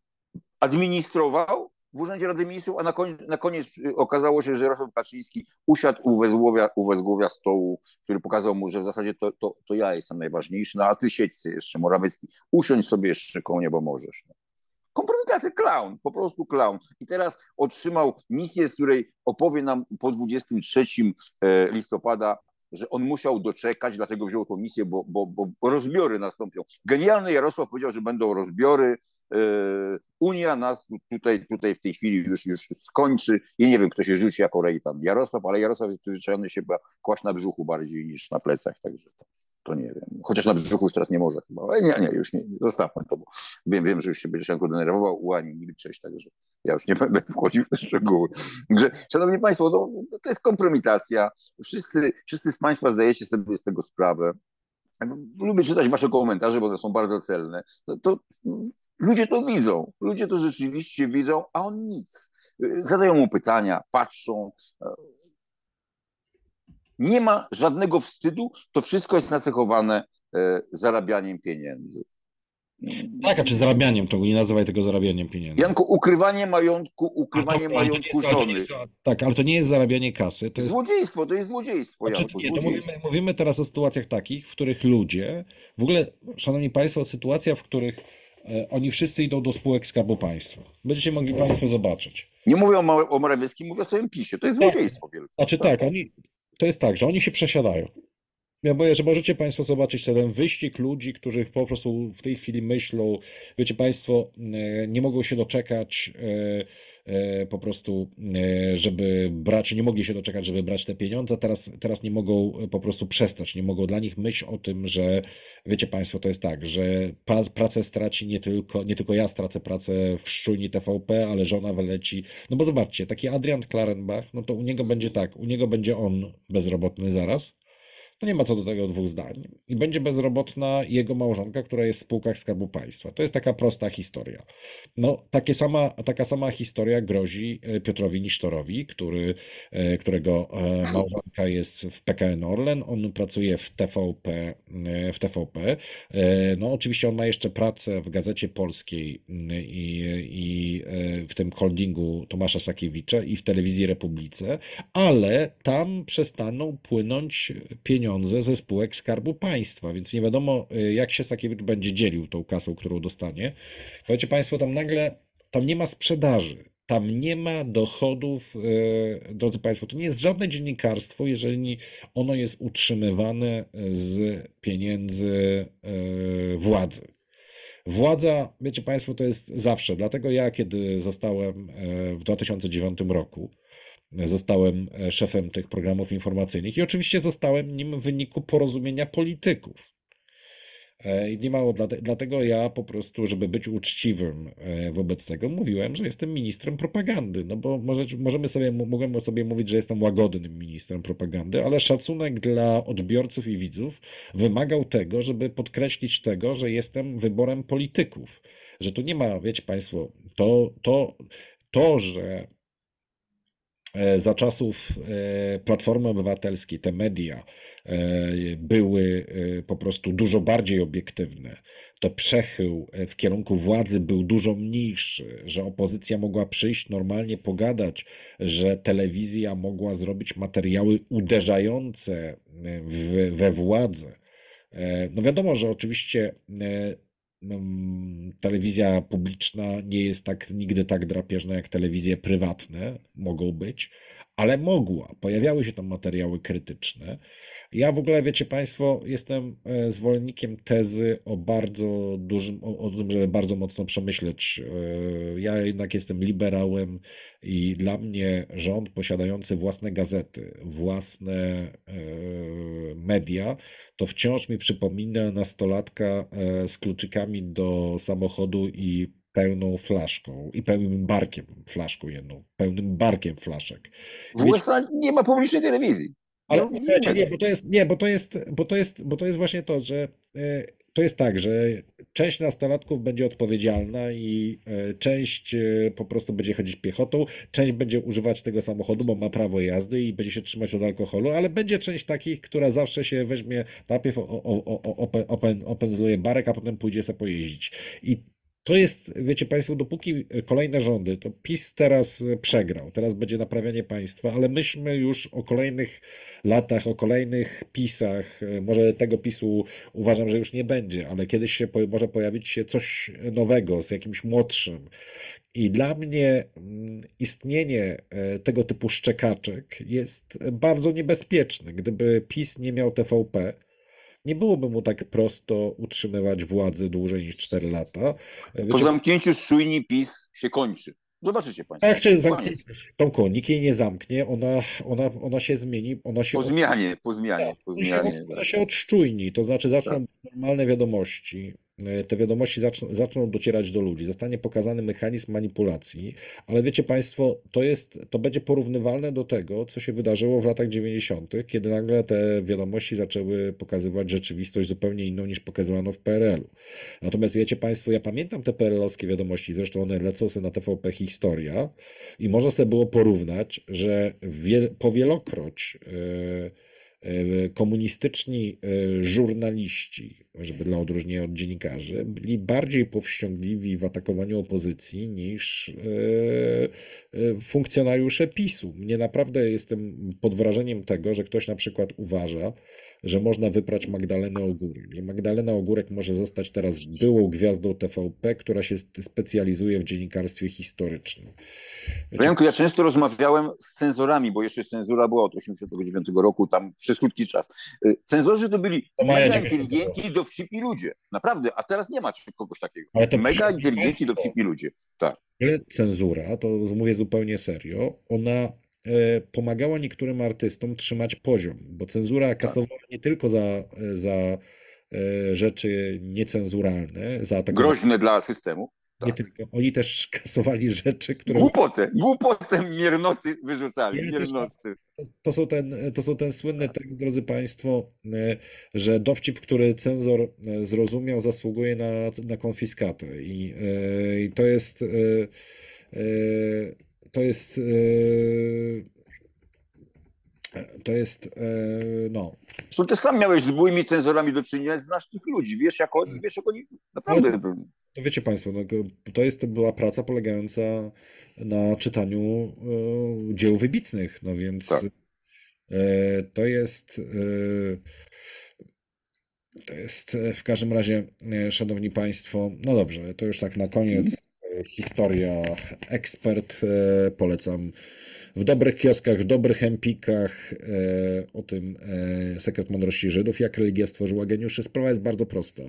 administrował w Urzędzie Rady Ministrów, a na koniec, na koniec y, okazało się, że Jarosław Kaczyński usiadł u wezgłowia, u wezgłowia stołu, który pokazał mu, że w zasadzie to, to, to ja jestem najważniejszy, no a ty siedź jeszcze, Morawiecki, usiądź sobie jeszcze koło bo możesz. No. Kompromitacja, clown, po prostu clown. I teraz otrzymał misję, z której opowie nam po 23 e, listopada, że on musiał doczekać, dlatego wziął tą misję, bo, bo, bo rozbiory nastąpią. Genialny Jarosław powiedział, że będą rozbiory, Yy, Unia nas tutaj, tutaj w tej chwili już, już skończy i nie wiem, kto się rzuci jako rej Jarosław, ale Jarosław jest przyzwyczajony się kłaść na brzuchu bardziej niż na plecach, także to nie wiem. Chociaż na brzuchu już teraz nie może chyba. Ale nie, nie, już nie, zostawmy to, bo wiem, wiem, że już się będzie tylko denerwował, ułani, milczeć, także ja już nie będę wchodził w szczegóły. Także, szanowni państwo, to, no, to jest kompromitacja. Wszyscy, wszyscy z państwa zdajecie sobie z tego sprawę. Lubię czytać wasze komentarze, bo one są bardzo celne. To, to, ludzie to widzą, ludzie to rzeczywiście widzą, a on nic. Zadają mu pytania, patrzą. Nie ma żadnego wstydu, to wszystko jest nacechowane e, zarabianiem pieniędzy. Tak, a czy zarabianiem, to nie nazywaj tego zarabianiem pieniędzy. Janku, ukrywanie majątku, ukrywanie to, majątku jest, żony. Jest, tak, ale to nie jest zarabianie kasy. To jest... Złodziejstwo, to jest złodziejstwo. Znaczy, Janku, nie, Mówimy, mówimy, teraz o sytuacjach takich, w których ludzie, w ogóle, szanowni państwo, sytuacja, w których e, oni wszyscy idą do spółek Skarbu Państwa. Będziecie mogli państwo zobaczyć. Nie mówię o, o Morawieckim, mówię o swoim pisie. To jest tak. złodziejstwo tak. wielkie. Znaczy tak, tak oni, to jest tak, że oni się przesiadają. Ja boję, że możecie Państwo zobaczyć ten wyścig ludzi, którzy po prostu w tej chwili myślą, wiecie Państwo, e, nie mogą się doczekać e, e, po prostu, żeby brać, nie mogli się doczekać, żeby brać te pieniądze, teraz, teraz nie mogą po prostu przestać, nie mogą, dla nich myśl o tym, że wiecie Państwo, to jest tak, że pracę straci nie tylko, nie tylko ja stracę pracę w szczujni TVP, ale żona wyleci, no bo zobaczcie, taki Adrian Klarenbach, no to u niego będzie tak, u niego będzie on bezrobotny zaraz, no nie ma co do tego dwóch zdań. I będzie bezrobotna jego małżonka, która jest w spółkach Skarbu Państwa. To jest taka prosta historia. No, takie sama, taka sama historia grozi e, Piotrowi Nisztorowi, który, e, którego e, małżonka jest w PKN Orlen, on pracuje w TVP, w TVP. No, oczywiście on ma jeszcze pracę w Gazecie Polskiej mm, i, i w tym holdingu Tomasza Sakiewicza i w Telewizji Republice, ale tam przestaną płynąć pieniądze pieniądze ze spółek Skarbu Państwa, więc nie wiadomo, y, jak się Sakiewicz będzie dzielił tą kasą, którą dostanie. Powiecie Państwo, tam nagle, tam nie ma sprzedaży, tam nie ma dochodów, y, drodzy Państwo, to nie jest żadne dziennikarstwo, jeżeli ono jest utrzymywane z pieniędzy y, władzy. Władza, wiecie Państwo, to jest zawsze. Dlatego ja, kiedy zostałem w 2009 roku Zostałem e, szefem tych programów informacyjnych i oczywiście zostałem nim w wyniku porozumienia polityków. E, I niemało, dlatego ja po prostu, żeby być uczciwym e, wobec tego, mówiłem, że jestem ministrem propagandy. No bo możemy sobie, mogłem sobie mówić, że jestem łagodnym ministrem propagandy, ale szacunek dla odbiorców i widzów wymagał tego, żeby podkreślić tego, że jestem wyborem polityków. Że tu nie ma, wiecie Państwo, to, to, to że E, za czasów e, Platformy Obywatelskiej te media e, były po prostu dużo bardziej obiektywne. To przechył w kierunku władzy był dużo mniejszy, że opozycja mogła przyjść normalnie pogadać, że telewizja mogła zrobić materiały uderzające w, we władzę. No wiadomo, że oczywiście no, telewizja publiczna nie jest tak nigdy tak drapieżna, jak telewizje prywatne mogą być ale mogła. Pojawiały się tam materiały krytyczne. Ja w ogóle, wiecie Państwo, jestem e, zwolennikiem tezy o bardzo dużym, o, o tym, żeby bardzo mocno przemyśleć. E, ja jednak jestem liberałem i dla mnie rząd posiadający własne gazety, własne e, media, to wciąż mi przypomina nastolatka z kluczykami do samochodu i pełną flaszką i pełnym barkiem flaszką jedną, pełnym barkiem flaszek. W USA nie ma publicznej telewizji. Ale no, nie, bo to jest, nie, bo to jest, bo to jest, bo to jest właśnie to, że e, to jest tak, że część nastolatków będzie odpowiedzialna i e, część e, po prostu będzie chodzić piechotą, część będzie używać tego samochodu, bo ma prawo jazdy i będzie się trzymać od alkoholu, ale będzie część takich, która zawsze się weźmie, najpierw opędzuje barek, a potem pójdzie sobie pojeździć. I to jest, wiecie Państwo, dopóki kolejne rządy, to PiS teraz przegrał, teraz będzie naprawianie państwa, ale myślmy już o kolejnych latach, o kolejnych PiSach. Może tego PiSu uważam, że już nie będzie, ale kiedyś się może pojawić się coś nowego z jakimś młodszym. I dla mnie mm, istnienie e, tego typu szczekaczek jest bardzo niebezpieczne. Gdyby PiS nie miał TVP, nie byłoby mu tak prosto utrzymywać władzy dłużej niż 4 lata. Wiecie, po zamknięciu szujni PiS się kończy. Zobaczycie Państwo. Jak się zamknie, Tomko, nikt jej nie zamknie, ona, ona, ona się zmieni. Ona się po zmianie, od... po zmianie. po zmianie tak, ona, się, ona się tak. odszczujni, to znaczy zaczną tak. normalne wiadomości, E, te wiadomości zaczną, zaczną docierać do ludzi, zostanie pokazany mechanizm manipulacji, ale wiecie Państwo, to, jest, to będzie porównywalne do tego, co się wydarzyło w latach 90., kiedy nagle te wiadomości zaczęły pokazywać rzeczywistość zupełnie inną niż pokazywano w PRL-u. Natomiast wiecie Państwo, ja pamiętam te PRL-owskie wiadomości, zresztą one lecą sobie na TVP Historia i można sobie było porównać, że wiel, powielokroć yy, e, e, komunistyczni żurnaliści, żeby dla odróżnienia od dziennikarzy, byli bardziej powściągliwi w atakowaniu opozycji niż e, e, funkcjonariusze PiSu. Mnie naprawdę jestem pod wrażeniem tego, że ktoś na przykład uważa, że można wyprać Magdalenę Ogórek, Magdalena Ogórek może zostać teraz byłą gwiazdą TVP, która się specjalizuje w dziennikarstwie historycznym. Remku, ja często rozmawiałem z cenzorami, bo jeszcze cenzura była od 1989 roku, tam przez krótki czas. Y, cenzorzy to byli inteligenci do dowcipni ludzie. Naprawdę, a teraz nie ma kogoś takiego. Ale to Mega inteligentni, dowcipni ludzie. Tak. Cenzura, to mówię zupełnie serio, ona e, pomagała niektórym artystom trzymać poziom, bo cenzura tak. kasowała tak. nie tylko za, e, za e, rzeczy niecenzuralne, za atakowanie. Groźne dla systemu. Tak. Nie tylko. Oni też kasowali rzeczy, które. Głupoty, głupoty, miernoty wyrzucali. Ja tak. miernoty. to, są ten, to są ten słynny tak. tekst, drodzy Państwo, e, że dowcip, który cenzor e, zrozumiał, zasługuje na, na konfiskatę. I, e, I to jest. To jest E, to jest, e, no... Zresztą ty sam miałeś z byłymi cenzorami do czynienia, znasz tych ludzi, wiesz jak oni, wiesz jak oni naprawdę... No, to wiecie państwo, no, to jest była praca polegająca na czytaniu e, dzieł wybitnych, no więc tak. to jest... To jest w każdym razie, szanowni państwo, no dobrze, to już tak na koniec mhm. historia ekspert, polecam w dobrych kioskach, w dobrych empikach, e, o tym e, sekret mądrości Żydów, jak religia stworzyła geniuszy. Sprawa jest bardzo prosta.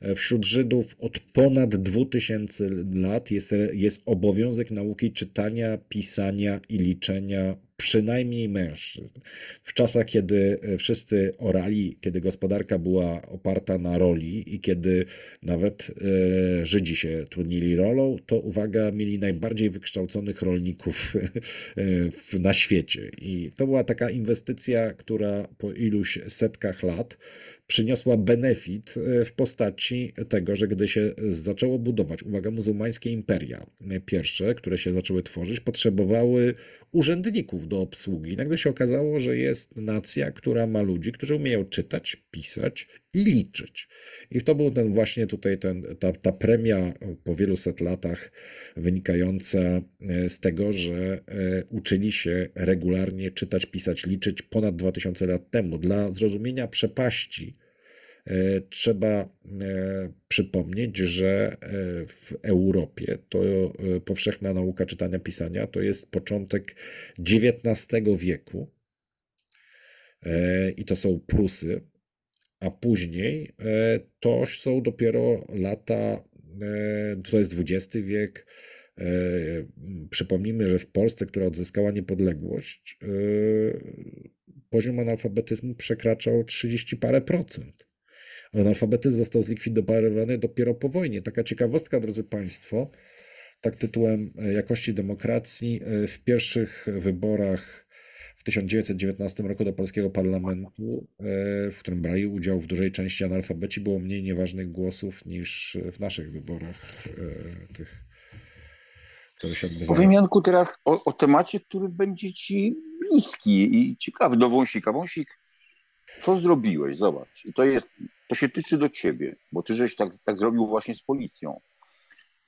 E, wśród Żydów od ponad 2000 lat jest, jest obowiązek nauki czytania, pisania i liczenia przynajmniej mężczyzn. W czasach, kiedy e, wszyscy orali, kiedy gospodarka była oparta na roli i kiedy nawet e, Żydzi się trudnili rolą, to uwaga, mieli najbardziej wykształconych rolników e, na świecie. I to była taka inwestycja, która po iluś setkach lat przyniosła benefit e, w postaci tego, że gdy się zaczęło budować, uwaga, muzułmańskie imperia e, pierwsze, które się zaczęły tworzyć, potrzebowały urzędników do obsługi. Nagle się okazało, że jest nacja, która ma ludzi, którzy umieją czytać, pisać i liczyć. I to był ten właśnie tutaj ten, ta, ta premia po wielu set latach wynikająca e, z tego, że uczyli się regularnie czytać, pisać, liczyć ponad 2000 lat temu. Dla zrozumienia przepaści E, trzeba e, przypomnieć, że e, w Europie to powszechna nauka czytania pisania to jest początek XIX wieku i to są Prusy, a później to są dopiero lata, to jest XX wiek. Przypomnijmy, że w Polsce, która odzyskała niepodległość, poziom analfabetyzmu przekraczał 30 parę procent. Analfabetyzm został zlikwidowany dopiero po wojnie. Taka ciekawostka, drodzy Państwo, tak tytułem e, jakości demokracji e, w pierwszych wyborach w 1919 roku do polskiego parlamentu, e, w którym brali udział w dużej części analfabeci, było mniej nieważnych głosów niż w naszych wyborach tych, które się odbywały. Powiem Janku teraz o, o, temacie, który będzie ci bliski i ciekawy do no Wąsika. Wąsik co zrobiłeś? Zobacz. I to jest, to się tyczy do ciebie, bo ty żeś tak, tak zrobił właśnie z policją.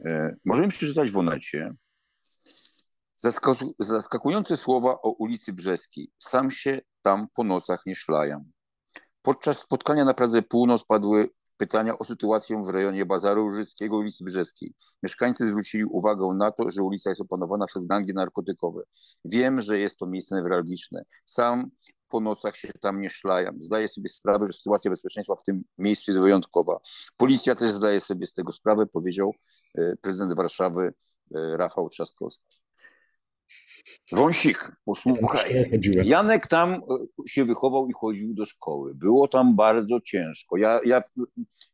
E, możemy przeczytać w onecie zaskakujące słowa o ulicy Brzeskiej. Sam się tam po nocach nie szlajam. Podczas spotkania na Pradze Północ padły pytania o sytuację w rejonie Bazaru i ulicy Brzeskiej. Mieszkańcy zwrócili uwagę na to, że ulica jest opanowana przez gangi narkotykowe. Wiem, że jest to miejsce newralgiczne. Sam po nocach się tam nie szlają. Zdaję sobie sprawę, że sytuacja bezpieczeństwa w tym miejscu jest wyjątkowa. Policja też zdaje sobie z tego sprawę, powiedział e, prezydent Warszawy e, Rafał Trzaskowski. Wąsik, posłuchaj. Janek tam e, się wychował i chodził do szkoły. Było tam bardzo ciężko. Ja, ja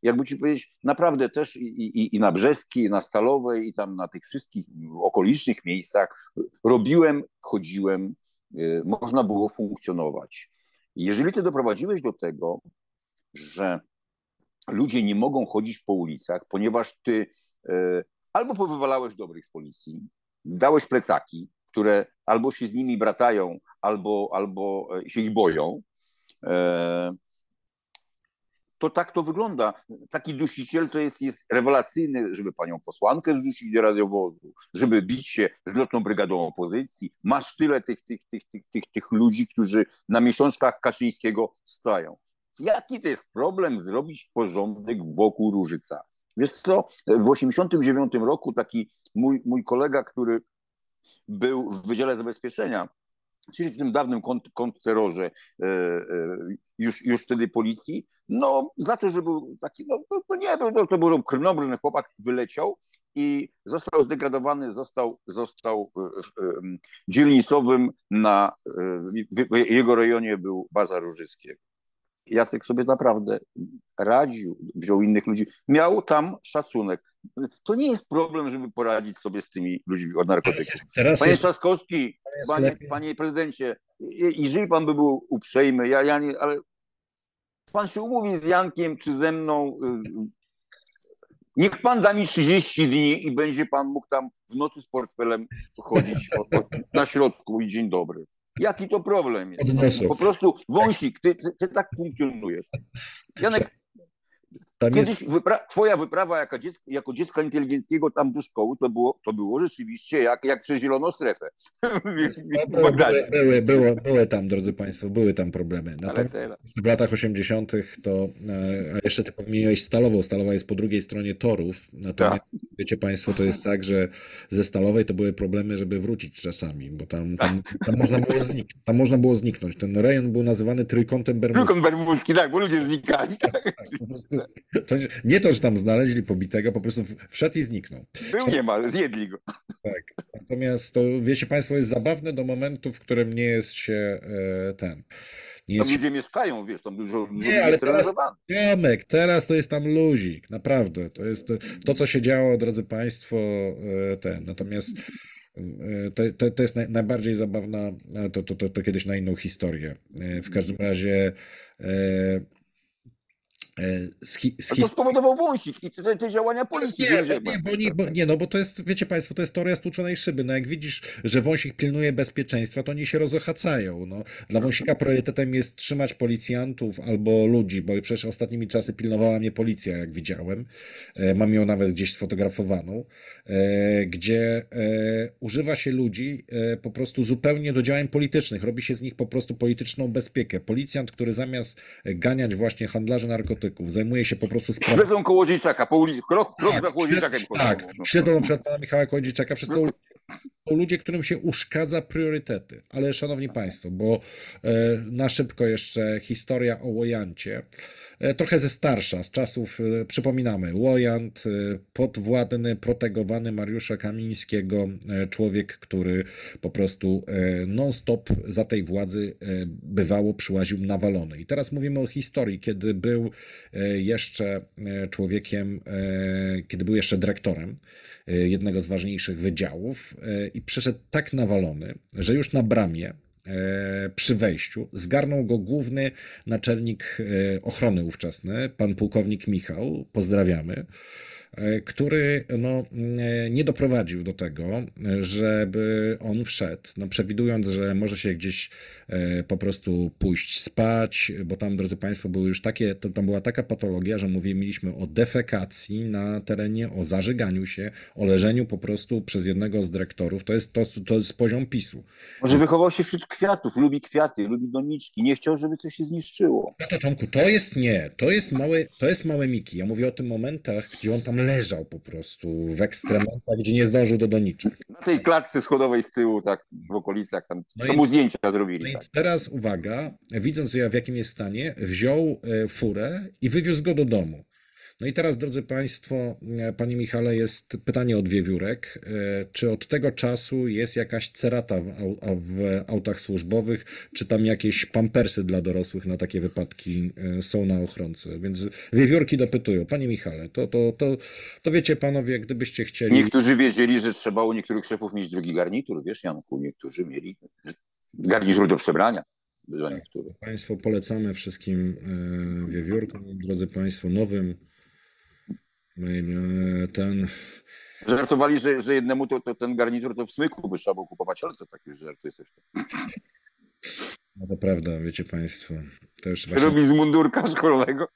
jakby ci powiedzieć, naprawdę też i, i, i na Brzeski, i na Stalowej, i tam na tych wszystkich okolicznych miejscach robiłem, chodziłem, Y, można było funkcjonować. Jeżeli ty doprowadziłeś do tego, że ludzie nie mogą chodzić po ulicach, ponieważ ty y, albo powywalałeś dobrych z policji, dałeś plecaki, które albo się z nimi bratają, albo, albo y, się ich boją, to tak to wygląda. Taki dusiciel to jest, jest rewelacyjny, żeby panią posłankę zrzucić do radiowozu, żeby bić się z lotną brygadą opozycji. Masz tyle tych, tych, tych, tych, tych, tych ludzi, którzy na miesiączkach Kaczyńskiego stoją. Jaki to jest problem zrobić porządek wokół Różyca? Wiesz co, w 1989 roku taki mój, mój kolega, który był w Wydziale Zabezpieczenia czyli w tym dawnym kont kontrterrorze e, e, już, już wtedy policji, no za to, że był taki, no, no, no nie był, no, to był krnobryny chłopak, wyleciał i został zdegradowany, został, został e, e, e dzielnicowym na, e, w, w jego rejonie był Baza Różyckiego. Jacek sobie naprawdę radził, wziął innych ludzi, miał tam szacunek. To nie jest problem, żeby poradzić sobie z tymi ludźmi od narkotyków. Teraz panie jest, Trzaskowski, panie, panie, prezydencie, jeżeli pan by był uprzejmy, ja, ja nie, ale pan się umówi z Jankiem czy ze mną. Y, niech pan da mi 30 dni i będzie pan mógł tam w nocy z portfelem chodzić na środku i dzień dobry. Jaki to problem jest? Po prostu wąsik, ty, ty, ty tak funkcjonujesz. Janek, tam Kiedyś jest... wypra twoja wyprawa jako, dziecko, jako dziecka inteligenckiego tam do szkoły to było, to było rzeczywiście jak, jak przez zieloną strefę. Były, były, były, były tam, drodzy Państwo, były tam problemy. Natomiast w latach 80. to, e, a jeszcze ty pomijałeś Stalową, Stalowa jest po drugiej stronie torów, natomiast tak. wiecie Państwo, to jest tak, że ze Stalowej to były problemy, żeby wrócić czasami, bo tam, tam, tak. tam można, było zniknąć tam można było zniknąć. Ten rejon był nazywany trójkątem bermudzkim. Trójkąt bermudzki, tak, bo ludzie znikali. Tak, tak, to, nie to, że tam znaleźli pobitego, po prostu wszedł i zniknął. Był niemal, zjedli go. Tak. Natomiast to, wiecie Państwo, jest zabawne do momentu, w którym nie jest się e, ten. Nie jest tam ludzie mieszkają, wiesz, tam dużo, dużo nie, ale teraz, Tomek, teraz to jest tam luzik, naprawdę. To jest to, to, co się działo, drodzy Państwo, e, ten. Natomiast. E, to, to, to jest najbardziej zabawna, to, to, to, to kiedyś na inną historię. W każdym razie. E, z hi, z his... to spowodował wąsik i te, te działania policji. Nie, nie, nie, bo nie, bo, nie, no bo to jest, wiecie Państwo, to jest teoria stłuczonej szyby. No jak widzisz, że wąsik pilnuje bezpieczeństwa, to oni się rozochacają. No. Dla wąsika priorytetem jest trzymać policjantów albo ludzi, bo przecież ostatnimi czasy pilnowała mnie policja, jak widziałem. E, mam ją nawet gdzieś sfotografowaną, e, gdzie używa się ludzi po prostu zupełnie do działań politycznych. Robi się z nich po prostu polityczną bezpiekę. Policjant, który zamiast ganiać właśnie handlarzy narkotyków, polityków, zajmuje się po prostu sprawą. Śledzą Kołodziejczaka, po ulicy, krok, krok tak, za Kołodziejczakiem. Tak, śledzą na przykład pana Michała Kołodziejczaka, przez no to ludzie, którym się uszkadza priorytety. Ale szanowni państwo, bo e, na szybko jeszcze historia o Łojancie. E, trochę ze starsza, z czasów, e, przypominamy, Łojant, podwładny, protegowany Mariusza Kamińskiego, człowiek, który po prostu non-stop za tej władzy bywało przyłaził nawalony. I teraz mówimy o historii, kiedy był jeszcze człowiekiem, kiedy był jeszcze dyrektorem jednego z ważniejszych wydziałów i przeszedł tak nawalony, że już na bramie e, przy wejściu zgarnął go główny naczelnik e, ochrony ówczesny, pan pułkownik Michał. Pozdrawiamy. E, który no, e, nie doprowadził do tego, żeby on wszedł, no, przewidując, że może się gdzieś e, po prostu pójść spać, bo tam, drodzy Państwo, były już takie, to, tam była taka patologia, że mówiliśmy o defekacji na terenie, o zażyganiu się, o leżeniu po prostu przez jednego z dyrektorów. To jest, to, to jest poziom PiSu. Może wychował się wśród kwiatów, lubi kwiaty, lubi doniczki, nie chciał, żeby coś się zniszczyło. No to Tomku, to jest nie, to jest to jest małe Miki. Ja mówię o tym momentach, gdzie on tam leżał po prostu w ekstrementach, gdzie nie zdążył do doniczek. Na tej klatce schodowej z tyłu, tak w okolicach, tam no to mu zdjęcia zrobili. No tak. więc teraz uwaga, widząc ja w jakim jest stanie, wziął e, furę i wywiózł go do domu. No i teraz, drodzy Państwo, e, Panie Michale, jest pytanie od wiewiórek. E, czy od tego czasu jest jakaś cerata w autach służbowych? Czy tam jakieś pampersy dla dorosłych na takie wypadki e, są na ochronce? Więc wiewiórki dopytują. Panie Michale, to, to, to, to wiecie Panowie, gdybyście chcieli... Niektórzy wiedzieli, że trzeba u niektórych szefów mieć drugi garnitur, wiesz Janku, niektórzy mieli garnitur do przebrania. Tak. niektórych. Państwo polecamy wszystkim wiewiórkom, drodzy Państwo, nowym no e, ten... Żartowali, że, że jednemu to, to ten garnitur to w smyku by trzeba było kupować, ale to takie żarty jesteś. No to prawda, wiecie Państwo. To już właśnie... Robi z mundurka szkolnego,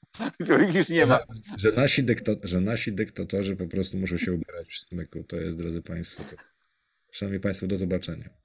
których już nie ma. Że nasi, dykto... że nasi dyktatorzy po prostu muszą się ubierać w smyku. To jest, drodzy Państwo. To... Szanowni Państwo, do zobaczenia.